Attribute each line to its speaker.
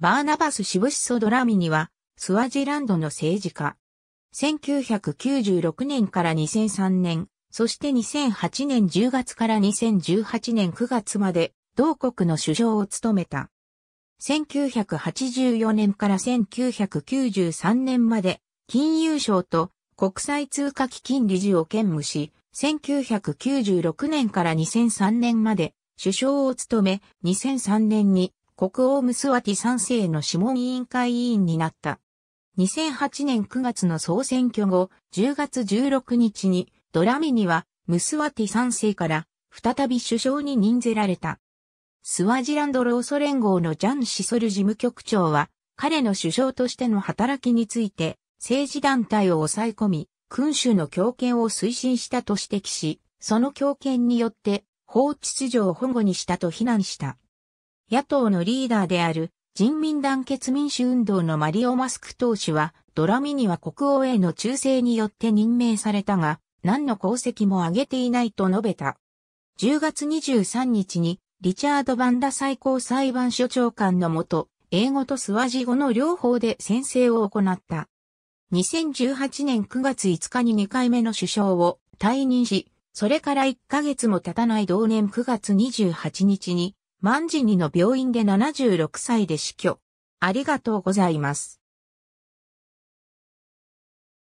Speaker 1: バーナバス・シブシソ・ドラミニは、スワジランドの政治家。1996年から2003年、そして2008年10月から2018年9月まで、同国の首相を務めた。1984年から1993年まで、金融省と国際通貨基金理事を兼務し、1996年から2003年まで首相を務め、2003年に国王ムスワティ3世の諮問委員会委員になった。2008年9月の総選挙後、10月16日にドラミにはムスワティ3世から再び首相に任せられた。スワジランドローソ連合のジャン・シソル事務局長は、彼の首相としての働きについて、政治団体を抑え込み、君主の強権を推進したと指摘し、その強権によって、法秩序を保護にしたと非難した。野党のリーダーである人民団結民主運動のマリオ・マスク党首は、ドラミには国王への忠誠によって任命されたが、何の功績も挙げていないと述べた。10月23日に、リチャード・バンダ最高裁判所長官のもと、英語とスワジ語の両方で宣誓を行った。2018年9月5日に2回目の首相を退任し、それから1ヶ月も経たない同年9月28日に万事にの病院で76歳で死去。ありがとうございます。